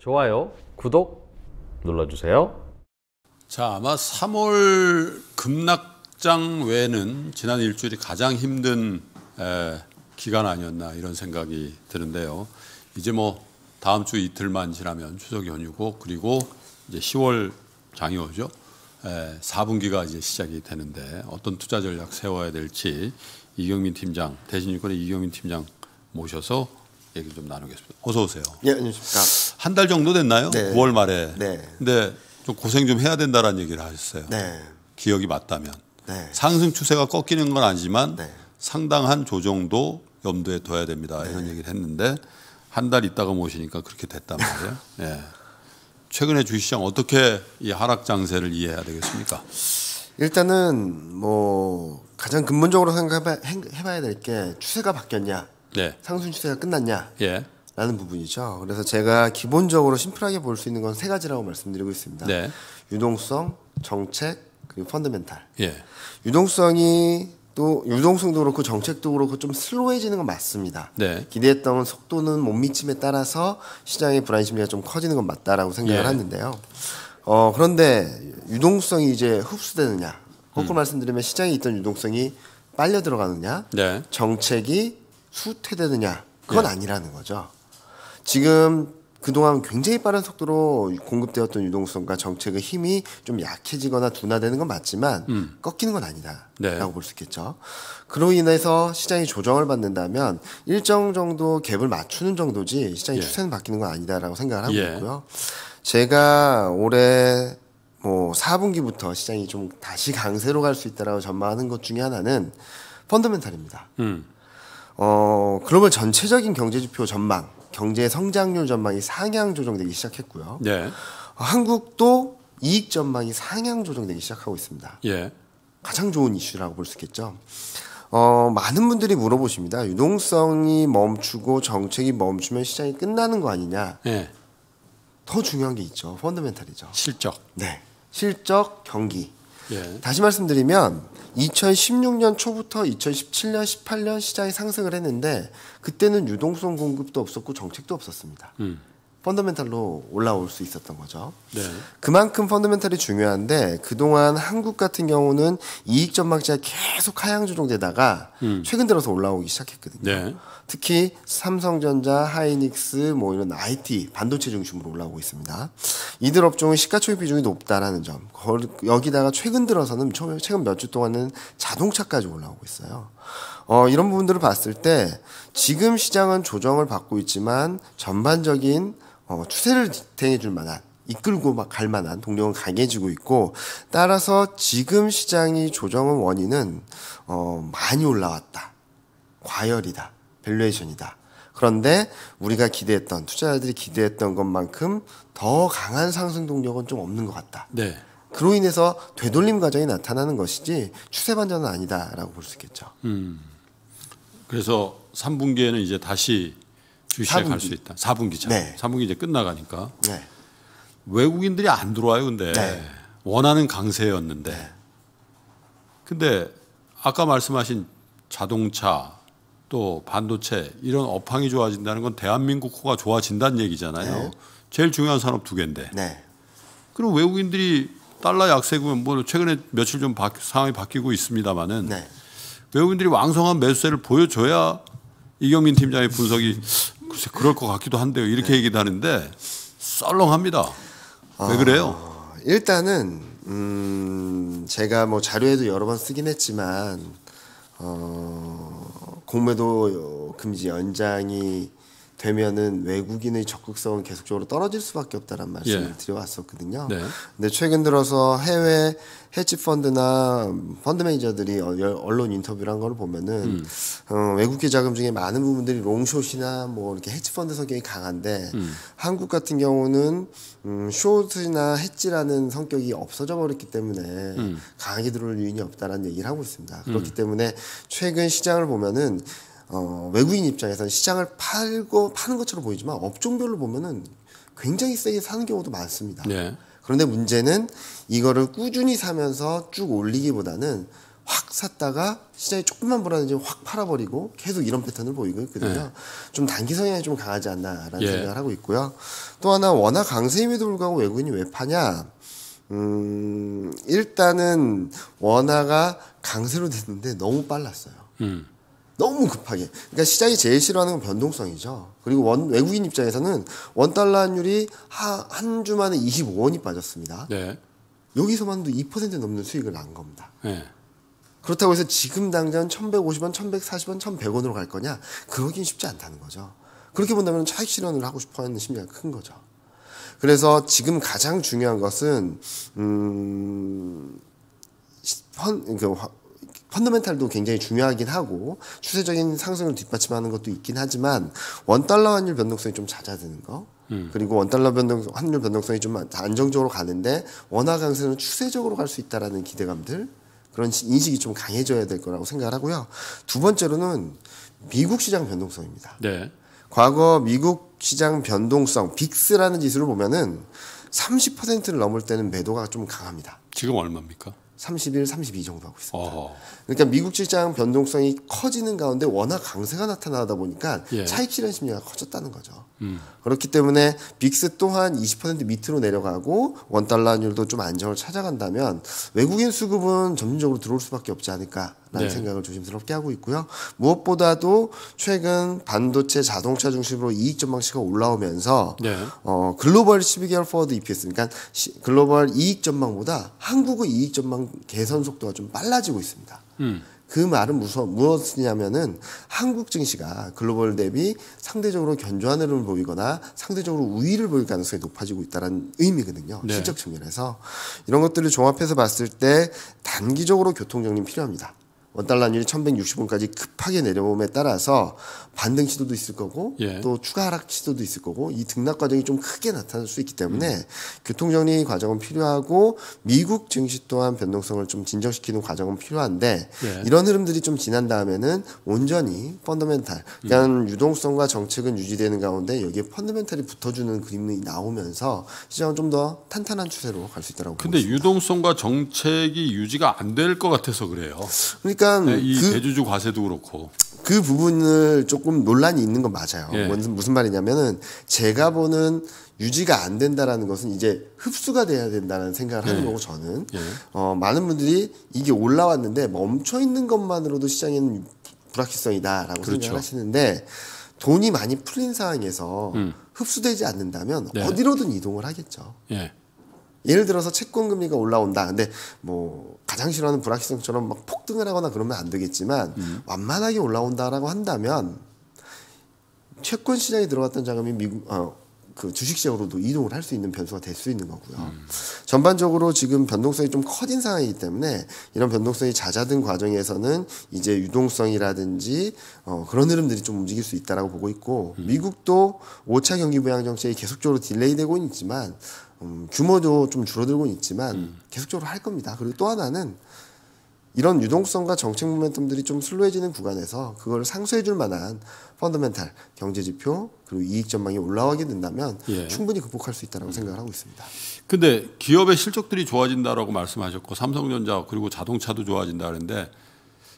좋아요, 구독 눌러주세요. 자, 아마 3월 급락장 외에는 지난 일주일이 가장 힘든 에, 기간 아니었나 이런 생각이 드는데요. 이제 뭐 다음 주 이틀만 지나면 추석 연휴고 그리고 이제 10월 장이 오죠. 에, 4분기가 이제 시작이 되는데 어떤 투자 전략 세워야 될지 이경민 팀장 대신유권의 이경민 팀장 모셔서 얘기 를좀 나누겠습니다. 어서 오세요. 예, 안녕하십니까. 한 달 정도 됐나요? 네. 9월 말에. 네. 근데 좀 고생 좀 해야 된다라는 얘기를 하셨어요. 네. 기억이 맞다면. 네. 상승 추세가 꺾이는 건 아니지만 네. 상당한 조정도 염두에 둬야 됩니다. 네. 이런 얘기를 했는데 한 달 있다가 모시니까 그렇게 됐단 말이에요. 예. 최근에 주시장 어떻게 이 하락 장세를 이해해야 되겠습니까? 일단은 뭐 가장 근본적으로 생각해봐야 될 게 추세가 바뀌었냐 네. 상승 추세가 끝났냐? 예. 라는 부분이죠. 그래서 제가 기본적으로 심플하게 볼 수 있는 건 세 가지라고 말씀드리고 있습니다. 네. 유동성, 정책, 그리고 펀드멘탈. 예. 유동성이 또 유동성도 그렇고 정책도 그렇고 좀 슬로해지는 건 맞습니다. 네. 기대했던 속도는 못 미침에 따라서 시장의 불안 심리가 좀 커지는 건 맞다라고 생각을 예. 하는데요. 어 그런데 유동성이 이제 흡수되느냐? 거꾸로 음. 말씀드리면 시장에 있던 유동성이 빨려 들어가느냐? 네. 정책이 수퇴되느냐 그건 네. 아니라는 거죠. 지금 그동안 굉장히 빠른 속도로 공급되었던 유동성과 정책의 힘이 좀 약해지거나 둔화되는 건 맞지만 음. 꺾이는 건 아니다라고 네. 볼수 있겠죠. 그로 인해서 시장이 조정을 받는다면 일정 정도 갭을 맞추는 정도지 시장의 예. 추세는 바뀌는 건 아니다라고 생각을 하고 예. 있고요. 제가 올해 뭐 4분기부터 시장이 좀 다시 강세로 갈 수 있다라고 전망하는 것 중에 하나는 펀더멘탈입니다. 음. 어, 그러면 전체적인 경제 지표 전망, 경제 성장률 전망이 상향 조정되기 시작했고요. 예. 한국도 이익 전망이 상향 조정되기 시작하고 있습니다. 예. 가장 좋은 이슈라고 볼 수 있겠죠. 어, 많은 분들이 물어보십니다. 유동성이 멈추고 정책이 멈추면 시장이 끝나는 거 아니냐. 예. 더 중요한 게 있죠. 펀더멘탈이죠. 실적. 네. 실적, 경기. 예. 다시 말씀드리면 2016년 초부터 2017년, 18년 시장이 상승을 했는데 그때는 유동성 공급도 없었고 정책도 없었습니다. 음. 펀더멘탈로 올라올 수 있었던 거죠. 네. 그만큼 펀더멘탈이 중요한데 그동안 한국 같은 경우는 이익 전망치가 계속 하향 조정되다가 음. 최근 들어서 올라오기 시작했거든요. 네. 특히 삼성전자, 하이닉스 뭐 이런 IT 반도체 중심으로 올라오고 있습니다. 이들 업종의 시가총액 비중이 높다라는 점. 여기다가 최근 들어서는 최근 몇 주 동안은 자동차까지 올라오고 있어요. 어, 이런 부분들을 봤을 때 지금 시장은 조정을 받고 있지만 전반적인 어, 뭐 추세를 지탱해줄 만한 이끌고 막 갈 만한 동력은 강해지고 있고 따라서 지금 시장이 조정은 원인은 어, 많이 올라왔다. 과열이다. 밸류에이션이다. 그런데 우리가 기대했던 투자자들이 기대했던 것만큼 더 강한 상승 동력은 좀 없는 것 같다. 네. 그로 인해서 되돌림 과정이 나타나는 것이지 추세 반전은 아니다라고 볼 수 있겠죠. 음. 그래서 3분기에는 이제 다시 휴식에 갈 수 있다. 4분기차. 네. 4분기 이제 끝나가니까. 네. 외국인들이 안 들어와요, 근데. 네. 원하는 강세였는데. 네. 근데 아까 말씀하신 자동차 또 반도체 이런 업황이 좋아진다는 건 대한민국 코가 좋아진다는 얘기잖아요. 네. 제일 중요한 산업 두 개인데. 네. 그럼 외국인들이 달러 약세구면 뭐 최근에 며칠 좀 바, 상황이 바뀌고 있습니다만은 외국인들이 왕성한 매수세를 보여줘야 이경민 팀장의 분석이 글쎄 그럴 것 같기도 한데요. 이렇게 네. 얘기도 하는데 썰렁합니다. 왜 아, 그래요? 일단은 음, 제가 뭐 자료에도 여러 번 쓰긴 했지만 어, 공매도 금지 연장이 되면은 외국인의 적극성은 계속적으로 떨어질 수밖에 없다는 말씀을 예. 드려왔었거든요. 네. 근데 최근 들어서 해외 해치 펀드나 펀드 매니저들이 어, 언론 인터뷰를 한걸 보면은 음. 어, 외국계 자금 중에 많은 부분들이 롱숏이나 뭐 이렇게 해치 펀드 성격이 강한데 음. 한국 같은 경우는 음, 숏이나 해치라는 성격이 없어져 버렸기 때문에 음. 강하게 들어올 유인이 없다라는 얘기를 하고 있습니다. 음. 그렇기 때문에 최근 시장을 보면은 어, 외국인 입장에서는 시장을 팔고 파는 것처럼 보이지만 업종별로 보면은 굉장히 세게 사는 경우도 많습니다. 네. 그런데 문제는 이거를 꾸준히 사면서 쭉 올리기보다는 확 샀다가 시장이 조금만 불안해지면 확 팔아버리고 계속 이런 패턴을 보이고 있거든요. 네. 좀 단기 성향이 좀 강하지 않나라는 예. 생각을 하고 있고요. 또 하나 워낙 강세임에도 불구하고 외국인이 왜 파냐? 음, 일단은 원화가 강세로 됐는데 너무 빨랐어요. 음. 너무 급하게. 그러니까 시장이 제일 싫어하는 건 변동성이죠. 그리고 원, 외국인 입장에서는 원달러 환율이 하, 한 주만에 25원이 빠졌습니다. 네. 여기서만도 2% 넘는 수익을 난 겁니다. 네. 그렇다고 해서 지금 당장 1150원, 1140원, 1100원으로 갈 거냐? 그러긴 쉽지 않다는 거죠. 그렇게 본다면 차익 실현을 하고 싶어 하는 심리가 큰 거죠. 그래서 지금 가장 중요한 것은, 음, 현, 그, 펀더멘탈도 굉장히 중요하긴 하고 추세적인 상승을 뒷받침하는 것도 있긴 하지만 원 달러 환율 변동성이 좀 잦아드는 거 음. 그리고 원 달러 변동 환율 변동성이 좀 안정적으로 가는데 원화 강세는 추세적으로 갈 수 있다라는 기대감들 그런 인식이 좀 강해져야 될 거라고 생각을 하고요 두 번째로는 미국 시장 변동성입니다. 네. 과거 미국 시장 변동성 빅스라는 지수를 보면은 30%를 넘을 때는 매도가 좀 강합니다. 지금 얼마입니까? 31, 32 정도 하고 있습니다. 어허. 그러니까 미국 시장 변동성이 커지는 가운데 워낙 강세가 나타나다 보니까 예. 차익 실현 심리가 커졌다는 거죠. 음. 그렇기 때문에 빅스 또한 20% 밑으로 내려가고 원달러 환율도 좀 안정을 찾아간다면 외국인 수급은 점진적으로 들어올 수밖에 없지 않을까 라는 네. 생각을 조심스럽게 하고 있고요. 무엇보다도 최근 반도체 자동차 중심으로 이익 전망치가 올라오면서 네. 어, 글로벌 12개월 포워드 EPS 그러니까 시, 글로벌 이익 전망보다 한국의 이익 전망 개선 속도가 좀 빨라지고 있습니다. 음. 그 말은 무서, 무엇이냐면은 한국 증시가 글로벌 대비 상대적으로 견조한 흐름을 보이거나 상대적으로 우위를 보일 가능성이 높아지고 있다는 의미거든요. 네. 실적 측면에서. 이런 것들을 종합해서 봤을 때 단기적으로 교통정리 필요합니다. 원달러율이 1160원까지 급하게 내려옴에 따라서 반등 시도도 있을 거고 예. 또 추가 하락 시도도 있을 거고 이 등락 과정이 좀 크게 나타날 수 있기 때문에 음. 교통정리 과정은 필요하고 미국 증시 또한 변동성을 좀 진정시키는 과정은 필요한데 예. 이런 흐름들이 좀 지난 다음에는 온전히 펀더멘탈 그냥 그러니까 음. 유동성과 정책은 유지되는 가운데 여기에 펀더멘탈이 붙어주는 그림이 나오면서 시장은 좀 더 탄탄한 추세로 갈 수 있다고 라 근데 유동성과 정책이 유지가 안 될 것 같아서 그래요. 그러니까 그러니까 네, 이 그, 대주주 과세도 그렇고 그 부분을 조금 논란이 있는 건 맞아요. 예. 무슨 무슨 말이냐면은 제가 보는 유지가 안 된다라는 것은 이제 흡수가 돼야 된다는 생각을 하는 예. 거고 저는 예. 어, 많은 분들이 이게 올라왔는데 멈춰 있는 것만으로도 시장에는 불확실성이다라고 그렇죠. 생각을 하시는데 돈이 많이 풀린 상황에서 음. 흡수되지 않는다면 네. 어디로든 이동을 하겠죠. 예. 예를 들어서 채권 금리가 올라온다. 근데 뭐 가장 싫어하는 불확실성처럼 막 폭등을 하거나 그러면 안 되겠지만 음. 완만하게 올라온다라고 한다면 채권 시장에 들어갔던 자금이 미국 어, 그 주식시장으로도 이동을 할 수 있는 변수가 될 수 있는 거고요. 음. 전반적으로 지금 변동성이 좀 커진 상황이기 때문에 이런 변동성이 잦아든 과정에서는 이제 유동성이라든지 어, 그런 흐름들이 좀 움직일 수 있다라고 보고 있고 음. 미국도 5차 경기 부양 정책이 계속적으로 딜레이되고 있지만 음, 규모도 좀 줄어들고 있지만 음. 계속적으로 할 겁니다. 그리고 또 하나는 이런 유동성과 정책 모멘텀들이 좀 슬로해지는 구간에서 그걸 상쇄해 줄 만한 펀더멘탈 경제 지표 그리고 이익 전망이 올라가게 된다면 예. 충분히 극복할 수 있다라고 음. 생각을 하고 있습니다. 근데 기업의 실적들이 좋아진다라고 말씀하셨고 삼성전자 그리고 자동차도 좋아진다 그랬는데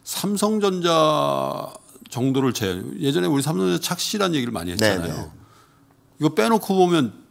삼성전자 정도를 제외 예전에 우리 삼성전자 착시란 얘기를 많이 했잖아요. 네네. 네. 이거 빼놓고 보면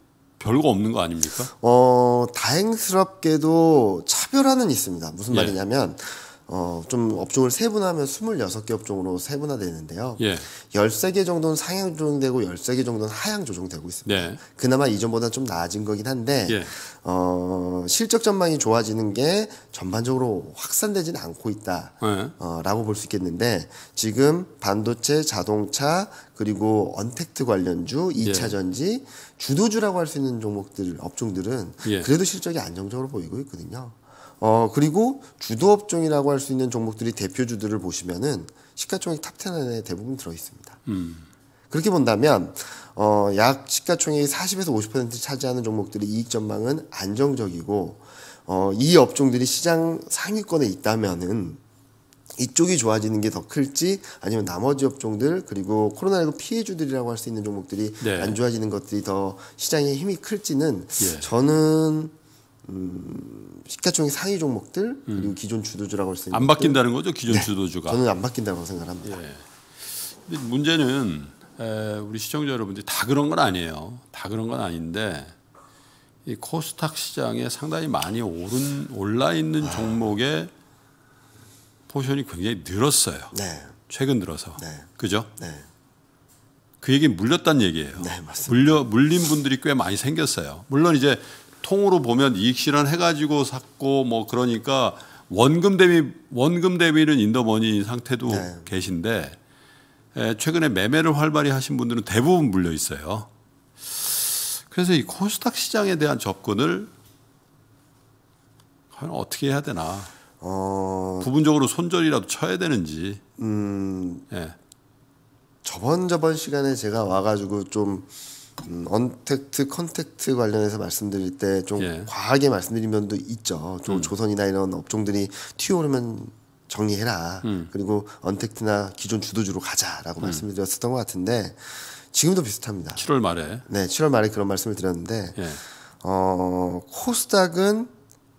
별거 없는 거 아닙니까? 어, 다행스럽게도 차별화는 있습니다. 무슨 예. 말이냐면 예. 어, 좀 업종을 세분화하면 26개 업종으로 세분화되는데요. 예. 13개 정도는 상향 조정되고 13개 정도는 하향 조정되고 있습니다. 네. 그나마 이전보다 좀 나아진 거긴 한데 예. 어, 실적 전망이 좋아지는 게 전반적으로 확산되지는 않고 있다. 네. 어, 라고 볼 수 있겠는데 지금 반도체, 자동차 그리고 언택트 관련주, 2차 예. 전지 주도주라고 할 수 있는 종목들 업종들은 예. 그래도 실적이 안정적으로 보이고 있거든요. 어 그리고 주도 업종이라고 할 수 있는 종목들이 대표주들을 보시면은 시가총액 탑10 안에 대부분 들어 있습니다. 음. 그렇게 본다면 어약 시가총액의 40에서 50% 차지하는 종목들의 이익 전망은 안정적이고 어이 업종들이 시장 상위권에 있다면은 이쪽이 좋아지는 게 더 클지 아니면 나머지 업종들 그리고 코로나19 피해주들이라고 할 수 있는 종목들이 네. 안 좋아지는 것들이 더 시장의 힘이 클지는 예. 저는 음, 시가총액 상위 종목들 그리고 음. 기존 주도주라고 할 수 있는 안 바뀐다는 거죠 기존 네. 주도주가 저는 안 바뀐다고 생각합니다. 예. 문제는 에, 우리 시청자 여러분들다 그런 건 아니에요. 다 그런 건 아닌데 이 코스닥 시장에 상당히 많이 오른 올라 있는 아. 종목에 포션이 굉장히 늘었어요. 네. 최근 들어서. 네. 그죠? 네. 그 얘기 는물렸다는 얘기예요. 네, 맞습니다. 물려 물린 분들이 꽤 많이 생겼어요. 물론 이제 통으로 보면 이익 실현 해가지고 샀고 뭐 그러니까 원금 대비 원금 대비는 인더머니 상태도 네. 계신데 에, 예, 최근에 매매를 활발히 하신 분들은 대부분 물려 있어요. 그래서 이 코스닥 시장에 대한 접근을 과연 어떻게 해야 되나? 어... 부분적으로 손절이라도 쳐야 되는지. 음. 예. 저번 저번 시간에 제가 와가지고 좀 음, 언택트 컨택트 관련해서 말씀드릴 때좀 예. 과하게 말씀드린 면도 있죠. 좀 음. 조선이나 이런 업종들이 튀어오르면 정리해라. 음. 그리고 언택트나 기존 주도주로 가자라고 음. 말씀드렸었던 것 같은데 지금도 비슷합니다. 7월 말에. 네, 7월 말에 그런 말씀을 드렸는데 예. 어, 코스닥은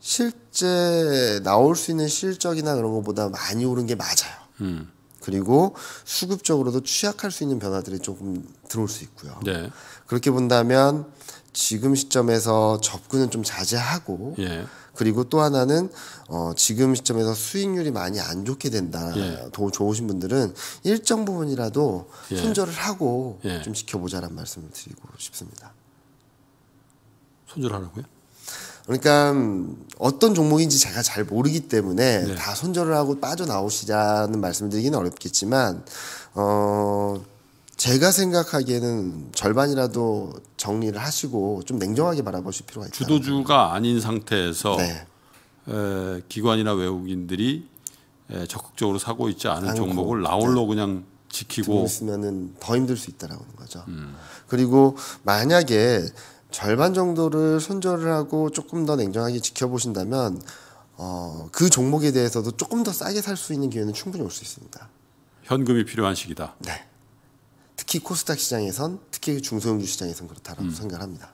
실제 나올 수 있는 실적이나 그런 것보다 많이 오른 게 맞아요. 음. 그리고 수급적으로도 취약할 수 있는 변화들이 조금 들어올 수 있고요. 네. 그렇게 본다면 지금 시점에서 접근은 좀 자제하고 예. 그리고 또 하나는 어 지금 시점에서 수익률이 많이 안 좋게 된다. 예. 더 좋으신 분들은 일정 부분이라도 예. 손절을 하고 예. 좀지켜보자는 말씀을 드리고 싶습니다. 손절하라고요? 그러니까 음, 어떤 종목인지 제가 잘 모르기 때문에 네. 다 손절을 하고 빠져나오시자는 말씀드리기는 어렵겠지만 어 제가 생각하기에는 절반이라도 정리를 하시고 좀 냉정하게 바라보실 필요가 있다. 주도주가 아닌 상태에서 네. 에, 기관이나 외국인들이 에, 적극적으로 사고 있지 않은 않고, 종목을 나홀로 네. 그냥 지키고 있으면은 더 힘들 수 있다라는 거죠. 음. 그리고 만약에 절반 정도를 손절을 하고 조금 더 냉정하게 지켜보신다면 어, 그 종목에 대해서도 조금 더 싸게 살 수 있는 기회는 충분히 올 수 있습니다. 현금이 필요한 시기다. 네. 특히 코스닥 시장에선 특히 중소형주 시장에선 그렇다라고 음. 생각합니다.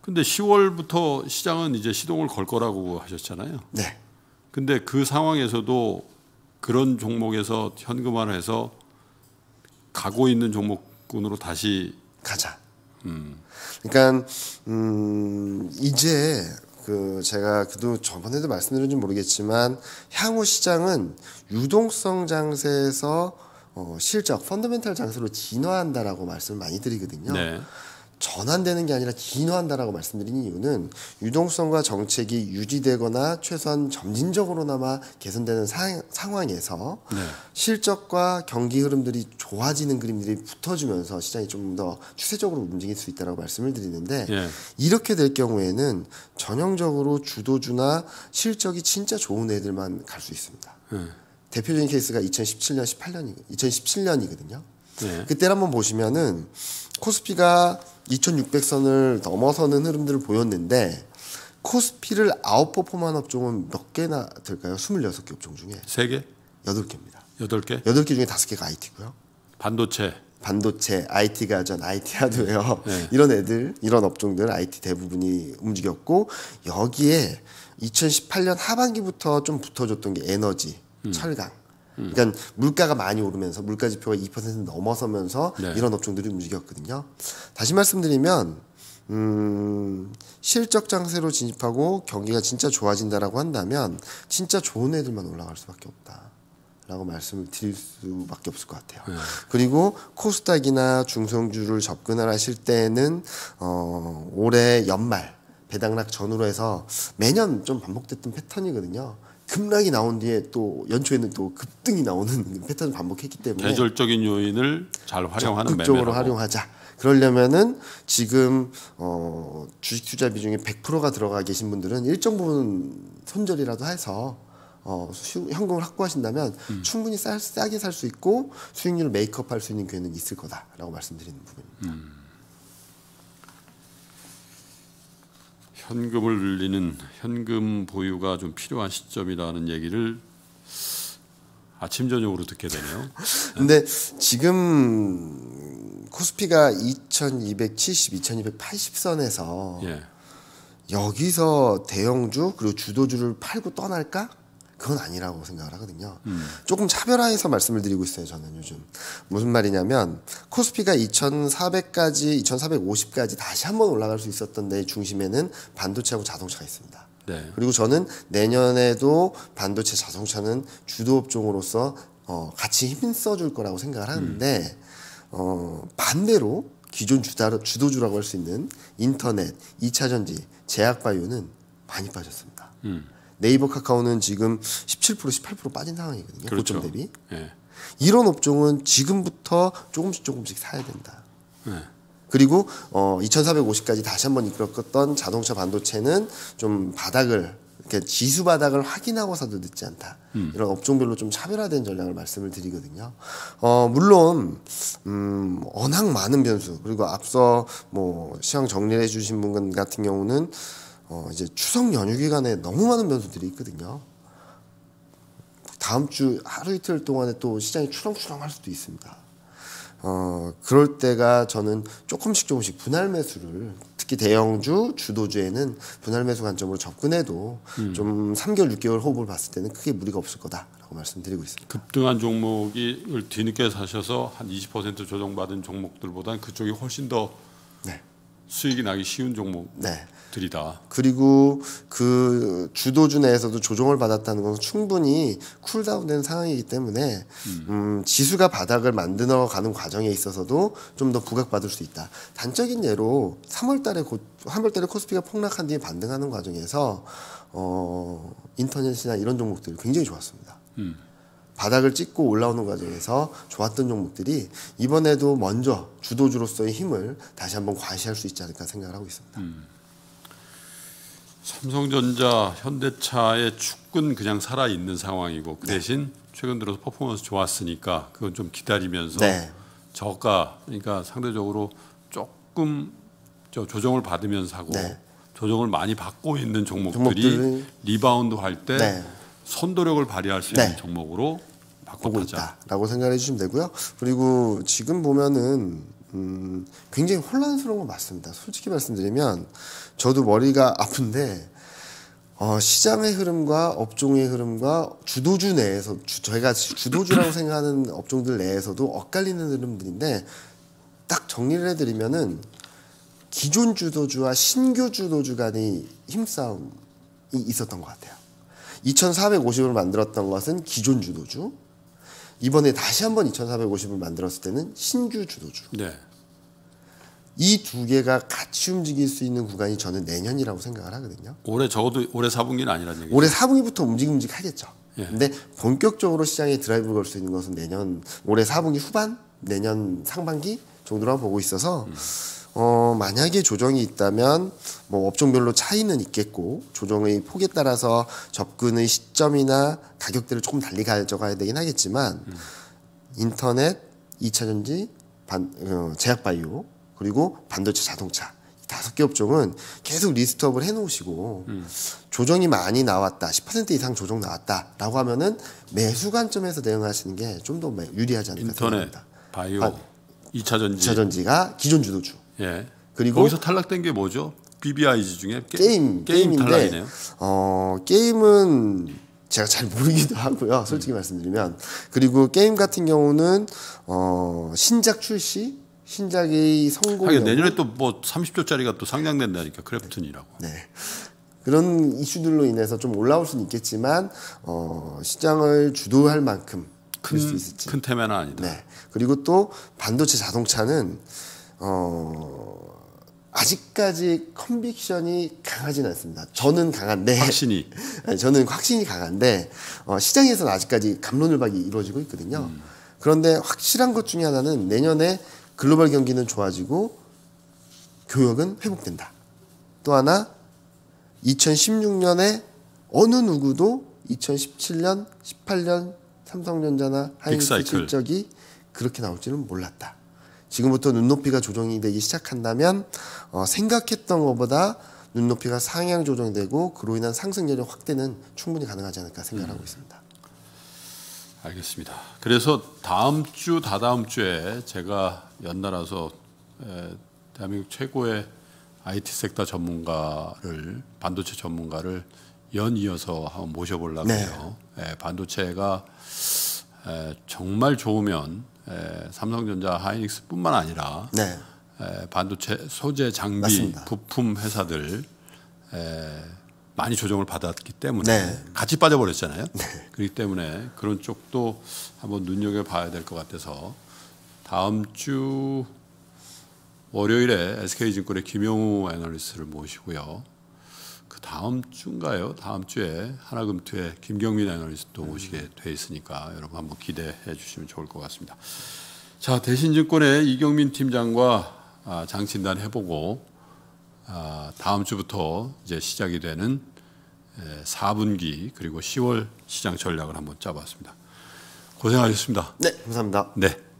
근데 10월부터 시장은 이제 시동을 걸 거라고 하셨잖아요. 네. 근데 그 상황에서도 그런 종목에서 현금화를 해서 가고 있는 종목군으로 다시 가자. 그러니까 음 이제 그 제가 그도 저번에도 말씀드렸는지 모르겠지만 향후 시장은 유동성 장세에서 어, 실적 펀더멘탈 장세로 진화한다라고 말씀을 많이 드리거든요. 네. 전환되는 게 아니라 진화한다라고 말씀드린 이유는 유동성과 정책이 유지되거나 최소한 점진적으로나마 개선되는 상황에서 네. 실적과 경기 흐름들이 좋아지는 그림들이 붙어주면서 시장이 좀 더 추세적으로 움직일 수 있다라고 말씀을 드리는데 네. 이렇게 될 경우에는 전형적으로 주도주나 실적이 진짜 좋은 애들만 갈 수 있습니다. 네. 대표적인 케이스가 2017년 18년 2017년이거든요. 그때를 한번 보시면은 코스피가 2600선을 넘어서는 흐름들을 보였는데 코스피를 아웃퍼포만 업종은 몇 개나 될까요? 26개 업종 중에 3개? 8개입니다. 8개? 8개 중에 5개가 IT고요. 반도체 반도체, IT 가전, IT 하드웨어 네. 이런 애들, 이런 업종들 IT 대부분이 움직였고 여기에 2018년 하반기부터 좀 붙어줬던 게 에너지, 음. 철강 음. 그러니까 물가가 많이 오르면서 물가 지표가 2% 넘어서면서 네. 이런 업종들이 움직였거든요. 다시 말씀드리면 음, 실적 장세로 진입하고 경기가 진짜 좋아진다라고 한다면 진짜 좋은 애들만 올라갈 수밖에 없다. 라고 말씀을 드릴 수밖에 없을 것 같아요. 네. 그리고 코스닥이나 중성주를 접근을 하실 때는 어 올해 연말 배당락 전후로 해서 매년 좀 반복됐던 패턴이거든요. 급락이 나온 뒤에 또 연초에는 또 급등이 나오는 패턴을 반복했기 때문에 계절적인 요인을 잘 활용하는 극적으로 활용하자. 그러려면은 지금 어 주식 투자 비중이 100%가 들어가 계신 분들은 일정 부분 손절이라도 해서 어, 수, 현금을 확보하신다면 음. 충분히 싸, 게살 수 있고 수익률을 메이크업할 수 있는 기회는 있을 거다라고 말씀드리는 부분입니다. 음. 현금을 늘리는 현금 보유가 좀 필요한 시점이라는 얘기를 아침 저녁으로 듣게 되네요. 근데 지금 코스피가 2270, 2280선에서 예. 여기서 대형주 그리고 주도주를 팔고 떠날까? 그건 아니라고 생각을 하거든요. 음. 조금 차별화해서 말씀을 드리고 있어요, 저는 요즘. 무슨 말이냐면, 코스피가 2400까지, 2450까지 다시 한번 올라갈 수 있었던 데 중심에는 반도체하고 자동차가 있습니다. 네. 그리고 저는 내년에도 반도체 자동차는 주도업종으로서 어, 같이 힘써줄 거라고 생각을 하는데, 음. 어, 반대로 기존 주다, 로 주도주라고 할 수 있는 인터넷, 이차전지 제약바이오는 많이 빠졌습니다. 음. 네이버 카카오는 지금 17% 18% 빠진 상황이거든요. 그렇죠. 고점 대비. 네. 이런 업종은 지금부터 조금씩 조금씩 사야 된다. 네. 그리고 어 2,450까지 다시 한번 이끌었던 자동차 반도체는 좀 바닥을 이렇게 지수 바닥을 확인하고 사도 늦지 않다. 음. 이런 업종별로 좀 차별화된 전략을 말씀을 드리거든요. 어, 물론, 음, 워낙 많은 변수, 그리고 앞서 뭐, 시황 정리해 주신 분 같은 경우는 어 이제 추석 연휴 기간에 너무 많은 변수들이 있거든요. 다음 주 하루 이틀 동안에 또 시장이 출렁출렁할 수도 있습니다. 어 그럴 때가 저는 조금씩 조금씩 분할 매수를 특히 대형주, 주도주에는 분할 매수 관점으로 접근해도 음. 좀 3개월, 6개월 호흡을 봤을 때는 크게 무리가 없을 거다라고 말씀드리고 있습니다. 급등한 종목이 뒤늦게 사셔서 한 20% 조정받은 종목들보다는 그쪽이 훨씬 더 네. 수익이 나기 쉬운 종목들이다. 네. 그리고 그 주도주 내에서도 조정을 받았다는 것은 충분히 쿨다운된 상황이기 때문에 음. 음 지수가 바닥을 만들어 가는 과정에 있어서도 좀 더 부각받을 수 있다. 단적인 예로 3월달에 곧 3월달에 코스피가 폭락한 뒤에 반등하는 과정에서 어 인터넷이나 이런 종목들이 굉장히 좋았습니다. 음. 바닥을 찍고 올라오는 과정에서 좋았던 종목들이 이번에도 먼저 주도주로서의 힘을 다시 한번 과시할 수 있지 않을까 생각을 하고 있습니다. 음. 삼성전자, 현대차의 축은 그냥 살아 있는 상황이고 그 네. 대신 네. 최근 들어서 퍼포먼스 좋았으니까 그건 좀 기다리면서 네. 저가 그러니까 상대적으로 조금 저 조정을 받으면서 하고 네. 조정을 많이 받고 있는 종목들이, 종목들이... 리바운드 할때 네. 선도력을 발휘할 수 있는 네. 종목으로 바꾸고 있다라고 생각해 주시면 되고요. 그리고 지금 보면은 음, 굉장히 혼란스러운 건 맞습니다. 솔직히 말씀드리면 저도 머리가 아픈데 어, 시장의 흐름과 업종의 흐름과 주도주 내에서 주, 저희가 주도주라고 생각하는 업종들 내에서도 엇갈리는 흐름들인데 딱 정리를 해드리면은 기존 주도주와 신규 주도주 간의 힘싸움이 있었던 것 같아요. 2,450을 만들었던 것은 기존 주도주. 이번에 다시 한번 2,450을 만들었을 때는 신규 주도주. 네. 이 두 개가 같이 움직일 수 있는 구간이 저는 내년이라고 생각을 하거든요. 올해 적어도 올해 4분기는 아니라는 얘기죠. 올해 4분기부터 움직임직 하겠죠. 예. 근데 본격적으로 시장에 드라이브 걸 수 있는 것은 내년 올해 4분기 후반, 내년 상반기 정도라고 보고 있어서 음. 어, 만약에 조정이 있다면 뭐 업종별로 차이는 있겠고 조정의 폭에 따라서 접근의 시점이나 가격대를 조금 달리 가져가야 되긴 하겠지만 음. 인터넷, 2차전지, 반, 어, 제약바이오 그리고 반도체 자동차 다섯 개 업종은 계속 리스트업을 해놓으시고 음. 조정이 많이 나왔다, 10% 이상 조정 나왔다라고 하면은 매수 관점에서 대응하시는 게 좀 더 유리하지 않을까 인터넷, 생각합니다. 바이오, 아, 2차전지. 2차전지가 기존 주도주. 예. 그리고 거기서 탈락된 게 뭐죠? BBIG 중에 게, 임 게임, 게임 탈락이네요. 어 게임은 제가 잘 모르기도 하고요. 솔직히 음. 말씀드리면 그리고 게임 같은 경우는 어 신작 출시 신작이 성공. 하긴 내년에 또 뭐 30조짜리가 또 상장된다니까 크래프튼이라고. 네. 그런 이슈들로 인해서 좀 올라올 수는 있겠지만 어, 시장을 주도할 만큼 큰, 수 있을지. 큰 테마는 아니다. 네. 그리고 또 반도체 자동차는 어, 아직까지 컨빅션이 강하진 않습니다. 저는 강한데 확신이 네, 저는 확신이 강한데 어, 시장에서는 아직까지 감론을박이 이루어지고 있거든요. 음. 그런데 확실한 것 중에 하나는 내년에 글로벌 경기는 좋아지고 교역은 회복된다. 또 하나 2016년에 어느 누구도 2017년, 18년 삼성전자나 하이닉스 실적이 그렇게 나올지는 몰랐다. 지금부터 눈높이가 조정이 되기 시작한다면 어, 생각했던 것보다 눈높이가 상향 조정되고 그로 인한 상승 여력 확대는 충분히 가능하지 않을까 생각하고 음. 있습니다. 알겠습니다. 그래서 다음 주 다다음 주에 제가 연달아서 에, 대한민국 최고의 IT 섹터 전문가를 반도체 전문가를 연 이어서 한번 모셔보려고 네. 해요. 에, 반도체가 에, 정말 좋으면 에, 삼성전자, 하이닉스뿐만 아니라 네. 반도체 소재 장비 맞습니다. 부품 회사들 에, 많이 조정을 받았기 때문에 네. 같이 빠져버렸잖아요. 네. 그렇기 때문에 그런 쪽도 한번 눈여겨봐야 될 것 같아서 다음 주 월요일에 SK증권의 김용우 애널리스트를 모시고요. 다음 주인가요? 다음 주에 하나금투에 김경민 애널리스트도 음. 오시게 돼 있으니까 여러분 한번 기대해 주시면 좋을 것 같습니다. 자 대신증권의 이경민 팀장과 아, 장진단 해보고 아, 다음 주부터 이제 시작이 되는 4분기 그리고 10월 시장 전략을 한번 짜봤습니다. 고생하셨습니다. 네, 감사합니다. 네.